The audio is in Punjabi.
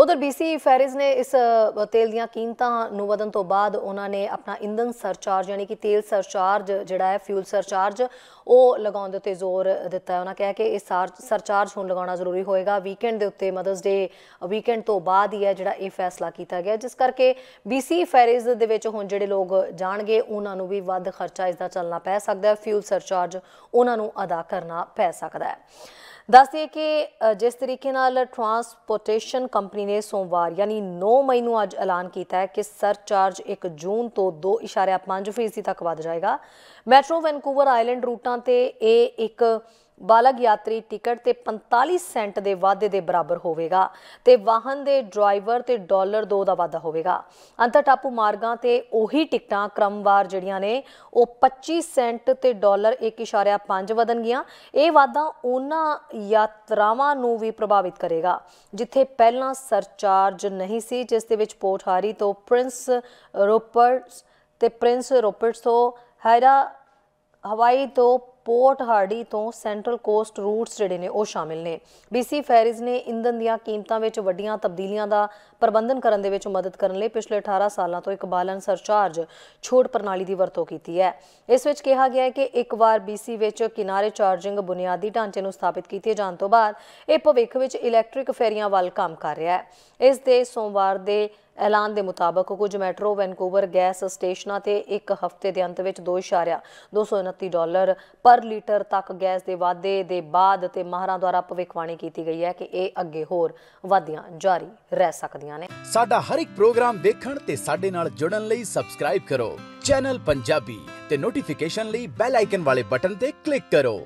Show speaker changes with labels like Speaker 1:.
Speaker 1: ਉਧਰ ਬੀਸੀ ਫੈਰਿਜ਼ ਨੇ ਇਸ ਤੇਲ ਦੀਆਂ ਕੀਮਤਾਂ ਨੂੰ ਵਧਣ ਤੋਂ ਬਾਅਦ ਉਹਨਾਂ ਨੇ ਆਪਣਾ ਇੰਧਨ ਸਰਚਾਰਜ ਯਾਨੀ ਕਿ ਤੇਲ ਸਰਚਾਰਜ ਜਿਹੜਾ ਹੈ ਫਿਊਲ ਸਰਚਾਰਜ ਉਹ ਲਗਾਉਣ ਦੇ ਉੱਤੇ ਜ਼ੋਰ ਦਿੱਤਾ ਹੈ ਉਹਨਾਂ ਕਹਿ ਕਿ ਇਹ ਸਰਚਾਰਜ ਹੁਣ ਲਗਾਉਣਾ ਜ਼ਰੂਰੀ ਹੋਏਗਾ ਵੀਕਐਂਡ ਦੇ ਉੱਤੇ ਮਦਰਸ ਡੇ ਵੀਕਐਂਡ ਤੋਂ ਬਾਅਦ ਹੀ ਹੈ ਜਿਹੜਾ ਇਹ ਫੈਸਲਾ ਕੀਤਾ ਗਿਆ ਜਿਸ ਕਰਕੇ ਬੀਸੀ ਫੈਰਿਜ਼ ਦੇ ਵਿੱਚ ਹੁਣ ਜਿਹੜੇ ਲੋਕ ਜਾਣਗੇ ਉਹਨਾਂ ਨੂੰ ਵੀ ਵੱਧ ਖਰਚਾ ਇਸ ਦਾ ਚੱਲਣਾ ਪੈ ਸਕਦਾ ਹੈ ਫਿਊਲ ਸਰਚਾਰਜ ਉਹਨਾਂ ਨੂੰ ਅਦਾ ਕਰਨਾ ਪੈ ਸਕਦਾ ਹੈ ਦੱਸ ਦਈਏ ਕਿ ਜਿਸ ਤਰੀਕੇ ਨਾਲ ਟਰਾਂਸਪੋਰਟੇਸ਼ਨ ਕੰਪਨੀ ਨੇ ਸੋਮਵਾਰ ਯਾਨੀ 9 ਮਈ ਨੂੰ ਅੱਜ ਐਲਾਨ ਕੀਤਾ ਹੈ ਕਿ ਸਰਚਾਰਜ 1 ਜੂਨ ਤੋਂ 2.5% ਤੱਕ ਵਧ ਜਾਏਗਾ ਮੈਟਰੋ ਵੈਨਕੂਵਰ ਆਈਲੈਂਡ ਰੂਟਾਂ ਤੇ ਇਹ ਇੱਕ ਬਾਲਗ ਯਾਤਰੀ ਟਿਕਟ ਤੇ 45 ਸੈਂਟ ਦੇ ਵਾਧੇ ਦੇ ਬਰਾਬਰ ਹੋਵੇਗਾ ਤੇ ਵਾਹਨ ਦੇ ਡਰਾਈਵਰ ਤੇ ਡਾਲਰ 2 ਦਾ ਵਾਧਾ ਹੋਵੇਗਾ ਅੰਤਰ ਟਾਪੂ ਮਾਰਗਾਂ ਤੇ ਉਹੀ ਟਿਕਟਾਂ ਕ੍ਰਮਵਾਰ ਜਿਹੜੀਆਂ ਨੇ ਉਹ 25 ਸੈਂਟ ਤੇ ਡਾਲਰ 1.5 ਵਧਣਗੀਆਂ ਇਹ ਵਾਧਾ ਉਹਨਾਂ ਯਾਤਰਾਵਾਂ ਨੂੰ ਵੀ ਪ੍ਰਭਾਵਿਤ ਕਰੇਗਾ ਜਿੱਥੇ ਪਹਿਲਾਂ ਸਰਚਾਰਜ ਨਹੀਂ ਸੀ ਜਿਸ ਦੇ ਵਿੱਚ ਪੋਰਟ ਹਾਰੀ ਤੋਂ ਪ੍ਰਿੰਸ ਰੋਪਰਟਸ ਤੇ ਪ੍ਰਿੰਸ ਰੋਪਰਟਸ ਤੋਂ ਹਾਇਰਾ ਹਵਾਈ ਤੋਂ ਪੋਰਟ ਹਾਰਡੀ ਤੋਂ ਸੈਂਟਰਲ ਕੋਸਟ ਰੂਟਸ ਜਿਹੜੇ ਨੇ ਉਹ ਸ਼ਾਮਿਲ ਨੇ ਬੀਸੀ ਫੈਰੀਜ਼ ਨੇ ਇੰਧਨ ਦੀਆਂ ਕੀਮਤਾਂ ਵਿੱਚ ਵੱਡੀਆਂ ਤਬਦੀਲੀਆਂ ਦਾ ਪ੍ਰਬੰਧਨ ਕਰਨ ਦੇ ਵਿੱਚ ਮਦਦ ਕਰਨ ਲਈ ਪਿਛਲੇ 18 ਸਾਲਾਂ ਤੋਂ ਇੱਕ ਬਾਲਨ ਸਰਚਾਰਜ ਛੋਟ ਪ੍ਰਣਾਲੀ ਦੀ ਵਰਤੋਂ ਕੀਤੀ ਹੈ ਇਸ ਵਿੱਚ ਕਿਹਾ ਗਿਆ ਹੈ ਕਿ ਇੱਕ ਵਾਰ ਬੀਸੀ ਵਿੱਚ ਕਿਨਾਰੇ ਚਾਰਜਿੰਗ ਬੁਨਿਆਦੀ ਢਾਂਚੇ ਨੂੰ ਸਥਾਪਿਤ ਕੀਤੇ ਜਾਣ ਤੋਂ ਬਾਅਦ ਇਹ ਭਵਿੱਖ ਵਿੱਚ ਇਲੈਕਟ੍ਰਿਕ ਫੈਰੀਆਂ ਵੱਲ ਕੰਮ ਕਰ ਰਿਹਾ ਹੈ ਇਸ ਦੇ ਸੋਮਵਾਰ ਦੇ ਐਲਾਨ ਦੇ ਮੁਤਾਬਕ ਕੁਝ ਮੈਟਰੋ ਵੈਨਕੂਵਰ ਗੈਸ ਸਟੇਸ਼ਨਾਂ ਤੇ ਇੱਕ ਹਫ਼ਤੇ ਦੇ ਅੰਤ ਵਿੱਚ 2.229 ਡਾਲਰ ਪਰ ਲੀਟਰ ਤੱਕ ਗੈਸ ਦੇ ਵਾਧੇ ਦੇ ਬਾਅਦ ਤੇ ਮਾਹਰਾਂ ਦੁਆਰਾ ਭਵਿੱਖਬਾਣੀ ਕੀਤੀ ਗਈ ਹੈ ਕਿ ਇਹ ਅੱਗੇ ਹੋਰ ਵਾਧੀਆਂ ਜਾਰੀ ਰਹਿ ਸਕਦੀਆਂ ਨੇ
Speaker 2: ਸਾਡਾ ਹਰ ਇੱਕ ਪ੍ਰੋਗਰਾਮ ਦੇਖਣ ਤੇ ਸਾਡੇ ਨਾਲ ਜੁੜਨ ਲਈ ਸਬਸਕ੍ਰਾਈਬ ਕਰੋ ਚੈਨਲ ਪੰਜਾਬੀ ਤੇ ਨੋਟੀਫਿਕੇਸ਼ਨ ਲਈ ਬੈਲ ਆਈਕਨ ਵਾਲੇ ਬਟਨ ਤੇ ਕਲਿੱਕ ਕਰੋ